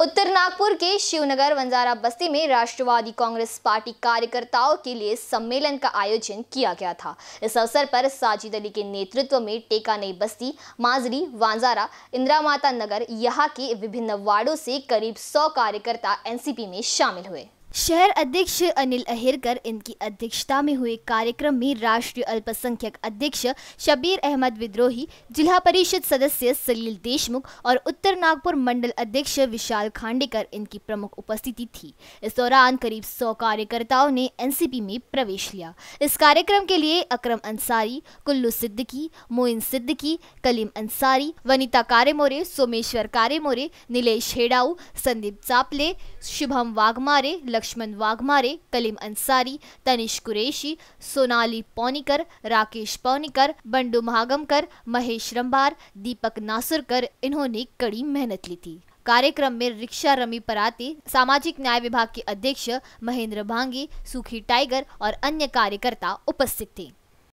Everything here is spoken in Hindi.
उत्तर नागपुर के शिवनगर वंजारा बस्ती में राष्ट्रवादी कांग्रेस पार्टी कार्यकर्ताओं के लिए सम्मेलन का आयोजन किया गया था इस अवसर पर साजिद अली के नेतृत्व में टेका नई बस्ती माजरी वंजारा इंदिरा माता नगर यहाँ के विभिन्न वार्डों से करीब 100 कार्यकर्ता एनसीपी में शामिल हुए शहर अध्यक्ष अनिल अहिरकर इनकी अध्यक्षता में हुए कार्यक्रम में राष्ट्रीय अल्पसंख्यक अध्यक्ष शबीर अहमद विद्रोही जिला परिषद सदस्य सलील देशमुख और उत्तर नागपुर मंडल अध्यक्ष विशाल खांडेकर इनकी प्रमुख उपस्थिति थी इस दौरान करीब सौ कार्यकर्ताओं ने एनसीपी में प्रवेश लिया इस कार्यक्रम के लिए अक्रम अंसारी कुल्लू सिद्दकी मोइन सिद्दकी कलीम अंसारी वनिता कारेमोरे सोमेश्वर कारेमोरे नीलेष हेड़ाऊ संदीप चापले शुभम वाघमारे लक्ष्मण वाघमारे कलीम अंसारी तनिष कुरेशी सोनाली पौनीकर राकेश पौनीकर बंडू महागमकर महेश रंबार दीपक नासुरकर इन्होंने कड़ी मेहनत ली थी कार्यक्रम में रिक्शा रमी पराते सामाजिक न्याय विभाग के अध्यक्ष महेंद्र भांगी सुखी टाइगर और अन्य कार्यकर्ता उपस्थित थे